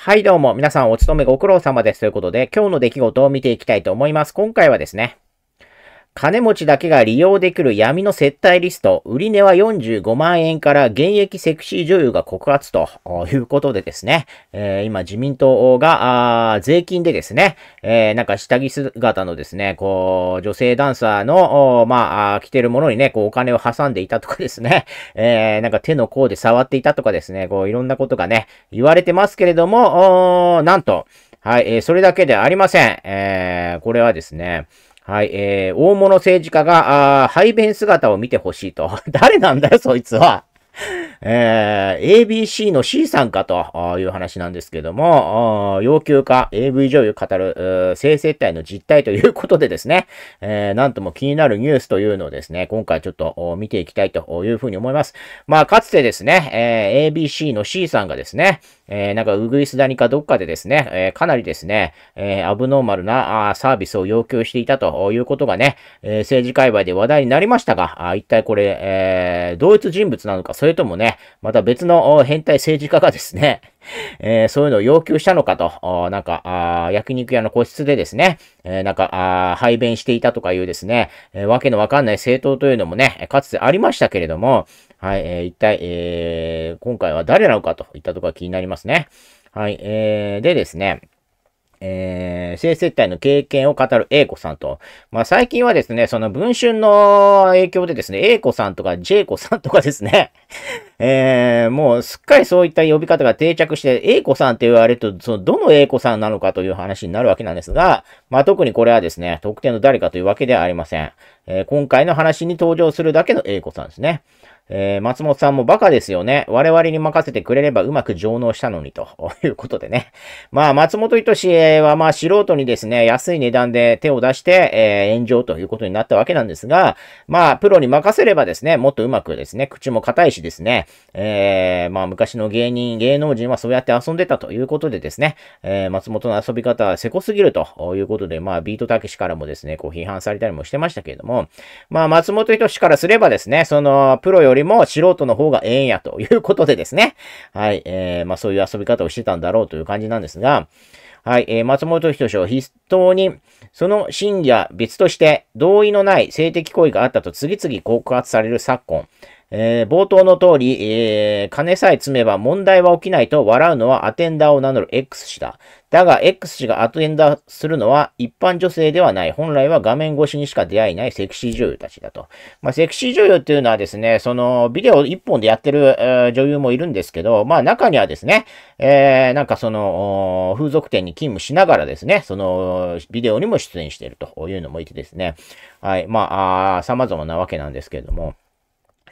はいどうも皆さんお勤めご苦労様ですということで今日の出来事を見ていきたいと思います。今回はですね、金持ちだけが利用できる闇の接待リスト、売値は45万円から現役セクシー女優が告発ということでですね、えー、今自民党が税金でですね、えー、なんか下着姿のですね、こう、女性ダンサーの、まあ、着てるものにね、こう、お金を挟んでいたとかですね、えー、なんか手の甲で触っていたとかですね、こう、いろんなことがね、言われてますけれども、なんと、はい、えそれだけではありません。えこれはですね、はい、えー、大物政治家が、あ排便姿を見てほしいと。誰なんだよ、そいつは。えー、ABC の C さんかという話なんですけども、要求か AV 女優語る、性接待の実態ということでですね、えー、なんとも気になるニュースというのをですね、今回ちょっと見ていきたいというふうに思います。まあ、かつてですね、えー、ABC の C さんがですね、えー、なんか、ウグイスダニかどっかでですね、えー、かなりですね、えー、アブノーマルなあサービスを要求していたということがね、えー、政治界隈で話題になりましたが、あ一体これ、えー、同一人物なのか、それともね、ね、また別の変態政治家がですね、えー、そういうのを要求したのかと、なんか焼肉屋の個室でですね、えー、なんか排便していたとかいうですね、えー、わけのわかんない政党というのもね、かつてありましたけれども、はい、えー、一体、えー、今回は誰なのかといったところが気になりますね。はい、えー、でですね、えー、性接待の経験を語る A 子さんと、まあ、最近はですね、その文春の影響でですね、A 子さんとか J 子さんとかですね、えー、もうすっかりそういった呼び方が定着して、A 子さんって言われると、そのどの A 子さんなのかという話になるわけなんですが、まあ、特にこれはですね、特定の誰かというわけではありません。えー、今回の話に登場するだけの A 子さんですね。えー、松本さんもバカですよね。我々に任せてくれればうまく上納したのに、と いうことでね。まあ、松本人志は、まあ、素人にですね、安い値段で手を出して、えー、炎上ということになったわけなんですが、まあ、プロに任せればですね、もっとうまくですね、口も硬いしですね、えー、まあ、昔の芸人、芸能人はそうやって遊んでたということでですね、えー、松本の遊び方はせこすぎるということで、まあ、ビートたけしからもですね、こう批判されたりもしてましたけれども、まあ、松本人志からすればですね、その、プロよりりも素人の方がええんやということでですね。はい。えー、まあそういう遊び方をしてたんだろうという感じなんですが、はい。えー、松本人志を筆頭に、その信者別として同意のない性的行為があったと次々告発される昨今、えー、冒頭の通り、えー、金さえ積めば問題は起きないと笑うのはアテンダーを名乗る X 氏だ。だが、X 氏がアテンダーするのは一般女性ではない。本来は画面越しにしか出会えないセクシー女優たちだと。まあ、セクシー女優っていうのはですね、その、ビデオ一本でやってる、えー、女優もいるんですけど、まあ、中にはですね、えー、なんかその、風俗店に勤務しながらですね、その、ビデオにも出演しているというのもいてですね、はい、まあ、様々なわけなんですけれども、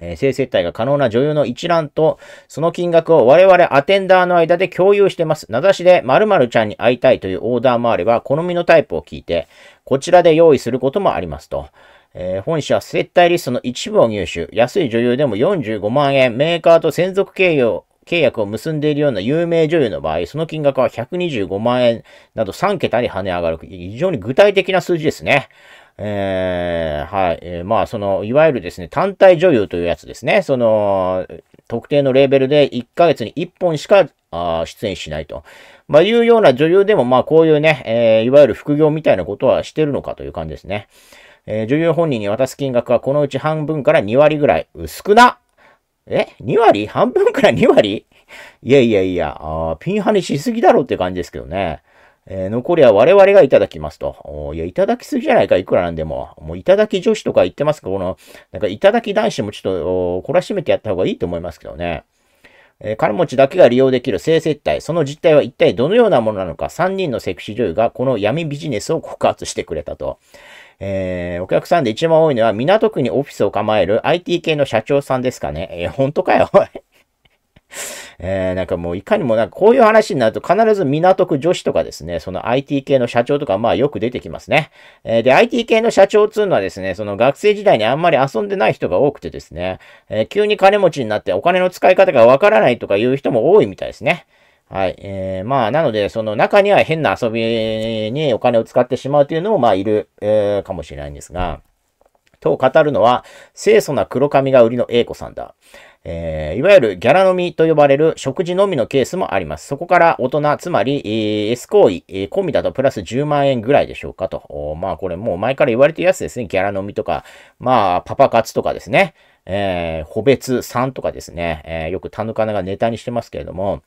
えー、性接待が可能な女優の一覧と、その金額を我々アテンダーの間で共有してます。名指しで〇〇ちゃんに会いたいというオーダーもあれば、好みのタイプを聞いて、こちらで用意することもありますと。えー、本社接待リストの一部を入手。安い女優でも45万円。メーカーと専属契約契約を結んでいるような有名女優の場合、その金額は125万円など3桁に跳ね上がる。非常に具体的な数字ですね。えー、はい、えー、まあ、その、いわゆるですね、単体女優というやつですね、その、特定のレーベルで1ヶ月に1本しかあ出演しないと。まあ、いうような女優でも、まあ、こういうね、えー、いわゆる副業みたいなことはしてるのかという感じですね。えー、女優本人に渡す金額はこのうち半分から2割ぐらい。薄くなえ ?2 割半分から2割いやいやいやあ、ピンハネしすぎだろって感じですけどね。えー、残りは我々がいただきますと。いや、いただきすぎじゃないか、いくらなんでも。もういただき女子とか言ってますけど、この、なんかいただき男子もちょっと懲らしめてやった方がいいと思いますけどね。えー、金持ちだけが利用できる性接待、その実態は一体どのようなものなのか、3人のセクシー女優がこの闇ビジネスを告発してくれたと。えー、お客さんで一番多いのは港区にオフィスを構える IT 系の社長さんですかね。えー、本当かよ、おい。えー、なんかもういかにもなんかこういう話になると必ず港区女子とかですね、その IT 系の社長とかまあよく出てきますね。えー、で、IT 系の社長っていうのはですね、その学生時代にあんまり遊んでない人が多くてですね、えー、急に金持ちになってお金の使い方がわからないとかいう人も多いみたいですね。はい。えー、まあ、なので、その中には変な遊びにお金を使ってしまうというのも、まあ、いる、えー、かもしれないんですが、と語るのは、清楚な黒髪が売りの A 子さんだ。えー、いわゆるギャラ飲みと呼ばれる食事のみのケースもあります。そこから大人、つまり、えー、S 行為、えー、込みだとプラス10万円ぐらいでしょうかと。まあこれもう前から言われてるやつですね。ギャラ飲みとか、まあパパ活とかですね。えー、個別3とかですね、えー、よくタヌカナがネタにしてますけれども、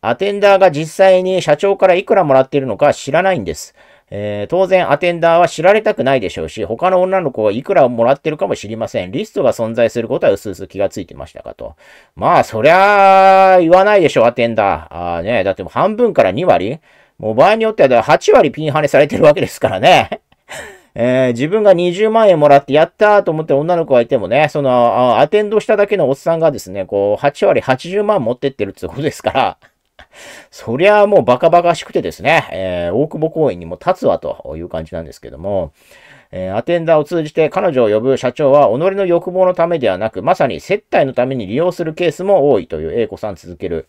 アテンダーが実際に社長からいくらもらっているのか知らないんです。えー、当然、アテンダーは知られたくないでしょうし、他の女の子がいくらもらってるかもしれません。リストが存在することは薄々気がついてましたかと。まあ、そりゃあ、言わないでしょ、アテンダー。ああね、だってもう半分から2割もう場合によっては8割ピンハネされてるわけですからね。えー、自分が20万円もらってやったーと思って女の子がいてもね、その、アテンドしただけのおっさんがですね、こう、8割80万持ってってるってことですから。そりゃもうバカバカしくてですね、えー、大久保公園にも立つわという感じなんですけども、えー、アテンダーを通じて彼女を呼ぶ社長は、己の欲望のためではなく、まさに接待のために利用するケースも多いという A 子さん続ける。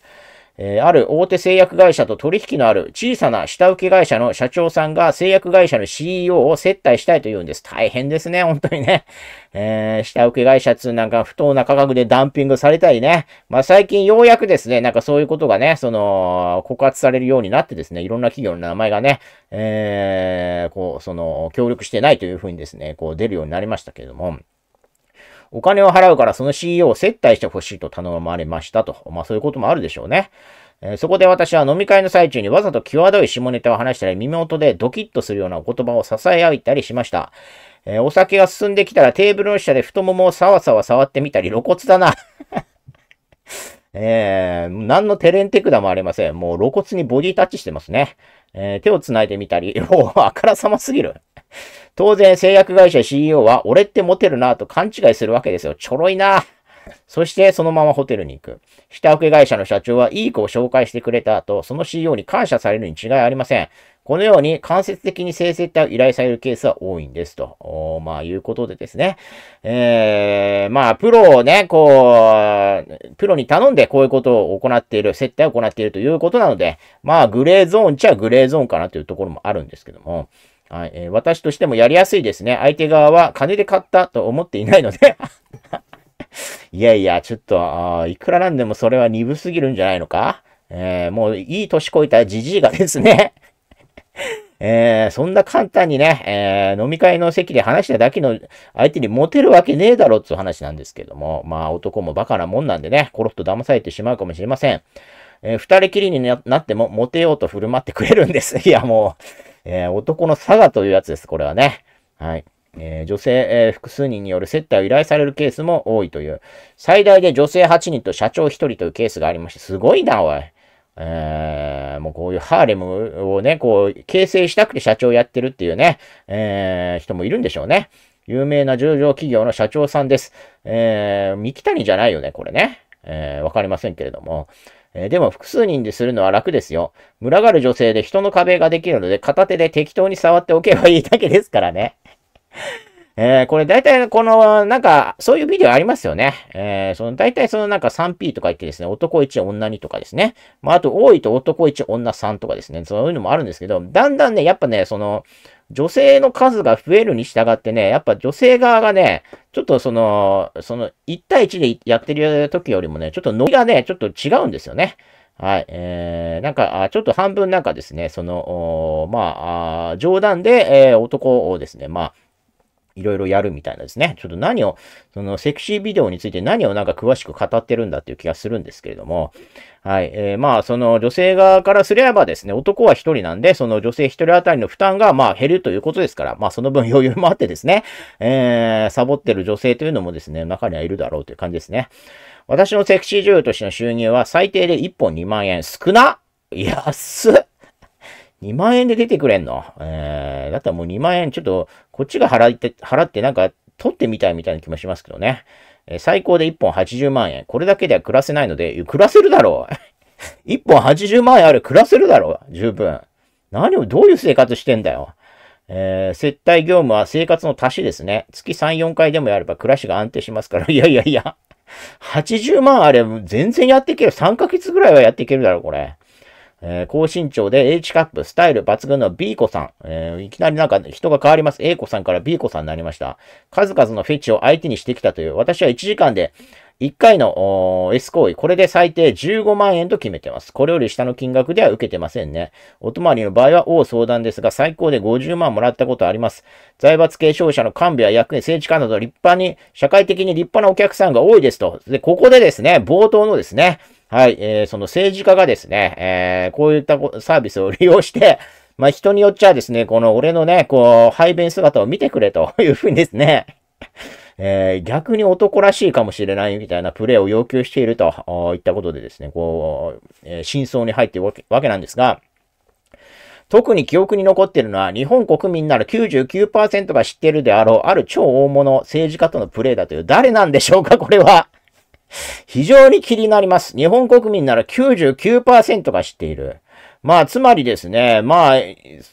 えー、ある大手製薬会社と取引のある小さな下請け会社の社長さんが製薬会社の CEO を接待したいと言うんです。大変ですね、本当にね。えー、下請け会社通なんか不当な価格でダンピングされたりね。まあ最近ようやくですね、なんかそういうことがね、その、告発されるようになってですね、いろんな企業の名前がね、えー、こう、その、協力してないというふうにですね、こう出るようになりましたけれども。お金を払うからその CEO を接待してほしいと頼まれましたと。まあそういうこともあるでしょうね。えー、そこで私は飲み会の最中にわざと際どい下ネタを話したり、耳元でドキッとするようなお言葉を囁いたりしました。えー、お酒が進んできたらテーブルの下で太ももをさわさわ触ってみたり、露骨だな。えー、何のテレンテクもありません。もう露骨にボディタッチしてますね。えー、手を繋いでみたり、もうあからさますぎる。当然、製薬会社 CEO は、俺ってモテるなと勘違いするわけですよ。ちょろいな。そして、そのままホテルに行く。下請け会社の社長はいい子を紹介してくれた後、その CEO に感謝されるに違いありません。このように間接的に生成待を依頼されるケースは多いんですと。まあ、いうことでですね。えー、まあ、プロをね、こう、プロに頼んでこういうことを行っている、接待を行っているということなので、まあ、グレーゾーンちゃグレーゾーンかなというところもあるんですけども。はい、えー、私としてもやりやすいですね。相手側は金で買ったと思っていないので いやいや、ちょっといくらなんでもそれは鈍すぎるんじゃないのかえー、もういい年こいたじじいがですね えー、そんな簡単にね、えー、飲み会の席で話しただけの相手にモテるわけねえだろっていう話なんですけども、まあ男もバカなもんなんでね、コロッと騙されてしまうかもしれません。えー、二人きりになってもモテようと振る舞ってくれるんです。いやもう、えー、男のサガというやつです、これはね。はい。えー、女性、えー、複数人による接待を依頼されるケースも多いという。最大で女性8人と社長1人というケースがありまして、すごいな、おい。えー、もうこういうハーレムをね、こう、形成したくて社長やってるっていうね、えー、人もいるんでしょうね。有名な上場企業の社長さんです。えー、三木谷じゃないよね、これね。えー、わかりませんけれども。えー、でも複数人でするのは楽ですよ。群がる女性で人の壁ができるので片手で適当に触っておけばいいだけですからね。えー、これ大体この、なんか、そういうビデオありますよね。えー、その大体そのなんか 3P とか言ってですね、男1、女2とかですね。まあ、あと多いと男1、女3とかですね、そういうのもあるんですけど、だんだんね、やっぱね、その、女性の数が増えるに従ってね、やっぱ女性側がね、ちょっとその、その1対1でやってる時よりもね、ちょっと伸びがね、ちょっと違うんですよね。はい。えー、なんか、ちょっと半分なんかですね、その、まあ、冗談で、えー、男をですね、まあ、いろいろやるみたいなですね。ちょっと何を、そのセクシービデオについて何をなんか詳しく語ってるんだっていう気がするんですけれども、はい。えー、まあ、その女性側からすればですね、男は一人なんで、その女性一人当たりの負担がまあ減るということですから、まあその分余裕もあってですね、えー、サボってる女性というのもですね、中にはいるだろうという感じですね。私のセクシー女優としての収入は最低で1本2万円。少な安っ2万円で出てくれんのえー、だったらもう2万円、ちょっと、こっちが払って、払ってなんか、取ってみたいみたいな気もしますけどね。えー、最高で1本80万円。これだけでは暮らせないので、暮らせるだろう1 本80万円ある暮らせるだろう十分。何を、どういう生活してんだよ。えー、接待業務は生活の足しですね。月3、4回でもやれば暮らしが安定しますから。いやいやいや。80万あれ、全然やっていける。3ヶ月ぐらいはやっていけるだろう、これ。えー、高身長で H カップ、スタイル抜群の B 子さん。えー、いきなりなんか人が変わります。A 子さんから B 子さんになりました。数々のフェチを相手にしてきたという、私は1時間で1回の S 行為、これで最低15万円と決めてます。これより下の金額では受けてませんね。お泊まりの場合は、大相談ですが、最高で50万もらったことあります。財閥継承者の幹部や役員、政治家など立派に、社会的に立派なお客さんが多いですと。で、ここでですね、冒頭のですね、はい、えー、その政治家がですね、えー、こういったサービスを利用して、まあ、人によっちゃですね、この俺のね、こう、排便姿を見てくれと いうふうにですね、えー、逆に男らしいかもしれないみたいなプレーを要求しているといったことでですね、こう、えー、真相に入っているわけなんですが、特に記憶に残っているのは、日本国民なら99%が知っているであろう、ある超大物政治家とのプレーだという、誰なんでしょうか、これは。非常に気になります。日本国民なら99%が知っている。まあ、つまりですね、まあ、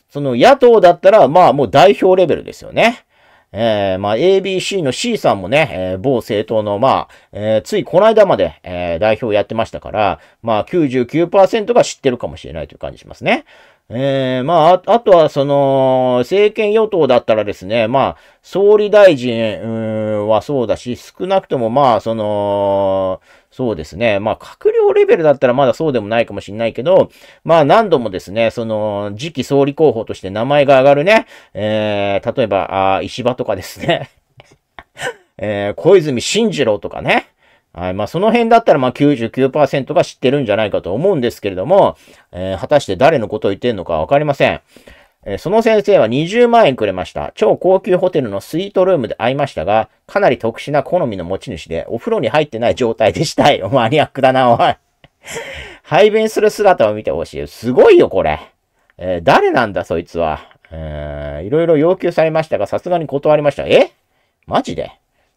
その野党だったら、まあ、もう代表レベルですよね。えー、まあ、ABC の C さんもね、えー、某政党の、まあ、えー、ついこの間まで、え代表やってましたから、まあ99%が知ってるかもしれないという感じしますね。えー、まあ、あとは、その、政権与党だったらですね、まあ、総理大臣はそうだし、少なくとも、まあ、その、そうですね。まあ、閣僚レベルだったらまだそうでもないかもしれないけど、まあ、何度もですね、その、次期総理候補として名前が上がるね、えー、例えば、あ石破とかですね、えー、小泉進次郎とかね、はい。まあ、その辺だったら、まあ99%が知ってるんじゃないかと思うんですけれども、えー、果たして誰のことを言ってるのかわかりません。えー、その先生は20万円くれました。超高級ホテルのスイートルームで会いましたが、かなり特殊な好みの持ち主で、お風呂に入ってない状態でしたい。マニアックだな、おい。排便する姿を見てほしい。すごいよ、これ。えー、誰なんだ、そいつは。えー、いろいろ要求されましたが、さすがに断りました。えマジで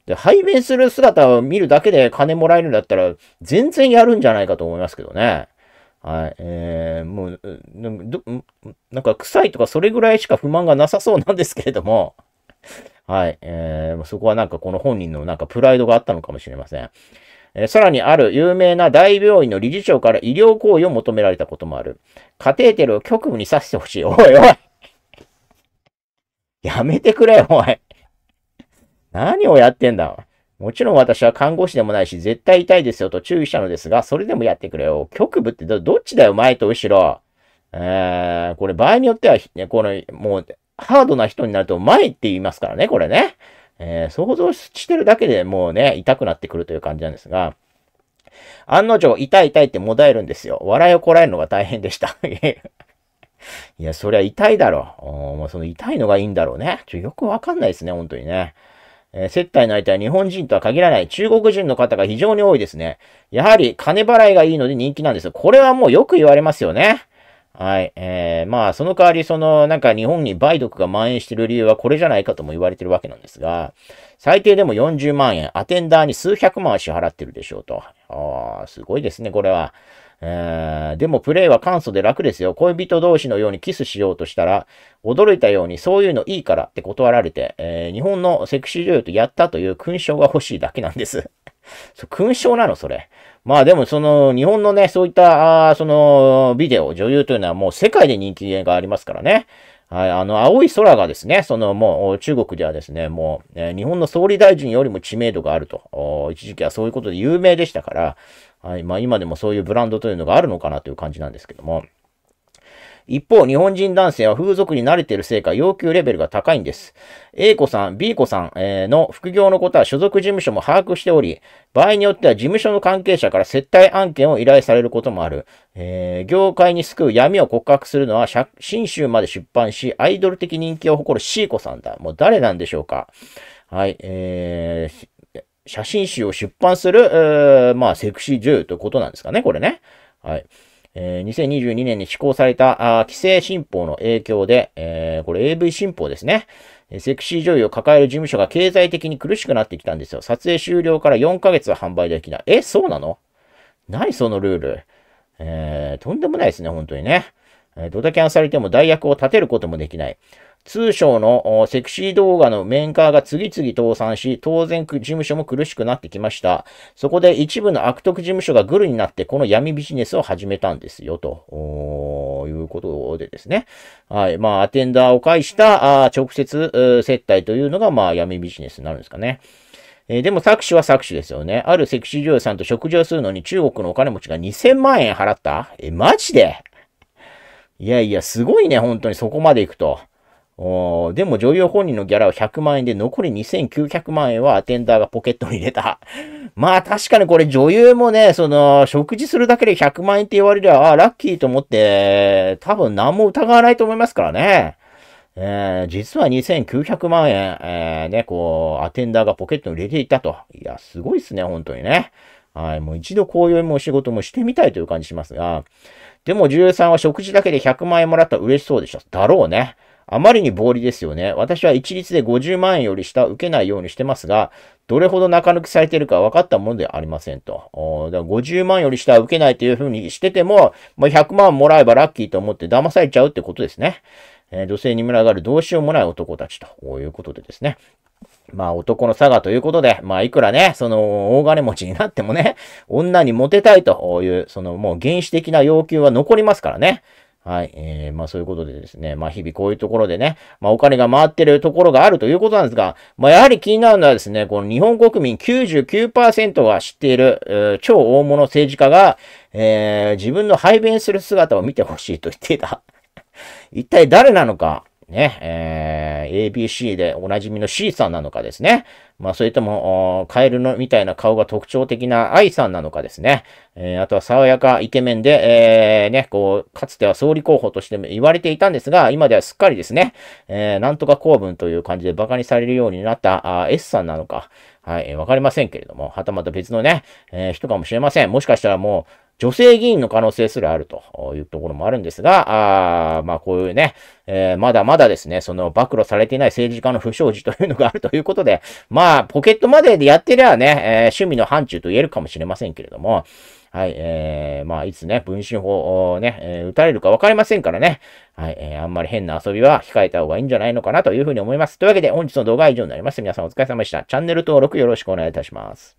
で、排便する姿を見るだけで金もらえるんだったら、全然やるんじゃないかと思いますけどね。はい。えー、もう、なんか臭いとかそれぐらいしか不満がなさそうなんですけれども、はい。えー、そこはなんかこの本人のなんかプライドがあったのかもしれません。えー、さらにある有名な大病院の理事長から医療行為を求められたこともある。カテーテルを局部にさしてほしい。おいおい やめてくれ、おい。何をやってんだもちろん私は看護師でもないし、絶対痛いですよと注意したのですが、それでもやってくれよ。局部ってどっちだよ、前と後ろ。えー、これ場合によっては、ね、この、もう、ハードな人になると前って言いますからね、これね。えー、想像してるだけでもうね、痛くなってくるという感じなんですが、案の定、痛い痛いってもだえるんですよ。笑いをこらえるのが大変でした。いや、そりゃ痛いだろう。もうその痛いのがいいんだろうね。ちょ、よくわかんないですね、本当にね。えー、接待の相手は日本人とは限らない中国人の方が非常に多いですね。やはり金払いがいいので人気なんですよ。これはもうよく言われますよね。はい。えー、まあ、その代わり、その、なんか日本に梅毒が蔓延してる理由はこれじゃないかとも言われてるわけなんですが、最低でも40万円、アテンダーに数百万は支払ってるでしょうと。ああ、すごいですね、これは。えでもプレイは簡素で楽ですよ。恋人同士のようにキスしようとしたら、驚いたようにそういうのいいからって断られて、えー、日本のセクシー女優とやったという勲章が欲しいだけなんです。そ勲章なのそれ。まあでもその日本のね、そういった、あそのビデオ、女優というのはもう世界で人気がありますからね。はい、あの、青い空がですね、そのもう中国ではですね、もう、えー、日本の総理大臣よりも知名度があると、一時期はそういうことで有名でしたから、はい。まあ今でもそういうブランドというのがあるのかなという感じなんですけども。一方、日本人男性は風俗に慣れているせいか要求レベルが高いんです。A 子さん、B 子さん、えの副業のことは所属事務所も把握しており、場合によっては事務所の関係者から接待案件を依頼されることもある。えー、業界に救う闇を告白するのは、新州まで出版し、アイドル的人気を誇る C 子さんだ。もう誰なんでしょうかはい、えー、写真集を出版する、まあ、セクシー女優ということなんですかね、これね。はい。えー、2022年に施行された規制新法の影響で、えー、これ AV 新法ですね。セクシー女優を抱える事務所が経済的に苦しくなってきたんですよ。撮影終了から4ヶ月は販売できない。え、そうなの何そのルール。えー、とんでもないですね、本当にね。えドタキャンされても代役を立てることもできない。通称のセクシー動画のメーカーが次々倒産し、当然事務所も苦しくなってきました。そこで一部の悪徳事務所がグルになって、この闇ビジネスを始めたんですよ、ということでですね。はい。まあ、アテンダーを介した直接接待というのが、まあ、闇ビジネスになるんですかね。えー、でも作詞は作詞ですよね。あるセクシー女優さんと食事をするのに中国のお金持ちが2000万円払ったえ、マジでいやいや、すごいね、本当にそこまで行くと。おでも女優本人のギャラは100万円で残り2900万円はアテンダーがポケットに入れた。まあ確かにこれ女優もね、その食事するだけで100万円って言われりゃ、ああラッキーと思って多分何も疑わないと思いますからね。えー、実は2900万円、えー、ね、こう、アテンダーがポケットに入れていたと。いや、すごいっすね、本当にね。はい、もう一度こういうも仕事もしてみたいという感じしますが、でも女優さんは食事だけで100万円もらったら嬉しそうでしょ。だろうね。あまりに暴利ですよね。私は一律で50万円より下受けないようにしてますが、どれほど中抜きされているか分かったものではありませんと。だから50万より下は受けないというふうにしてても、まあ、100万もらえばラッキーと思って騙されちゃうってことですね。えー、女性に群がるどうしようもない男たちということでですね。まあ男の差がということで、まあいくらね、その大金持ちになってもね、女にモテたいという、そのもう原始的な要求は残りますからね。はい。えー、まあそういうことでですね、まあ日々こういうところでね、まあお金が回ってるところがあるということなんですが、まあやはり気になるのはですね、この日本国民99%が知っている、えー、超大物政治家が、えー、自分の排便する姿を見てほしいと言っていた。一体誰なのか。ね、えー、ABC でおなじみの C さんなのかですね。まあ、それとも、カエルのみたいな顔が特徴的な I さんなのかですね。えー、あとは爽やかイケメンで、えー、ね、こう、かつては総理候補としても言われていたんですが、今ではすっかりですね、えー、なんとか公文という感じで馬鹿にされるようになったあ S さんなのか。はい、えー、わかりませんけれども、はたまた別のね、えー、人かもしれません。もしかしたらもう、女性議員の可能性すらあるというところもあるんですが、あまあこういうね、えー、まだまだですね、その暴露されていない政治家の不祥事というのがあるということで、まあポケットまででやってりゃね、えー、趣味の範疇と言えるかもしれませんけれども、はい、えー、まあ、いつね、分身法をね、えー、打たれるか分かりませんからね。はい、えー、あんまり変な遊びは控えた方がいいんじゃないのかなというふうに思います。というわけで、本日の動画は以上になります。皆さんお疲れ様でした。チャンネル登録よろしくお願いいたします。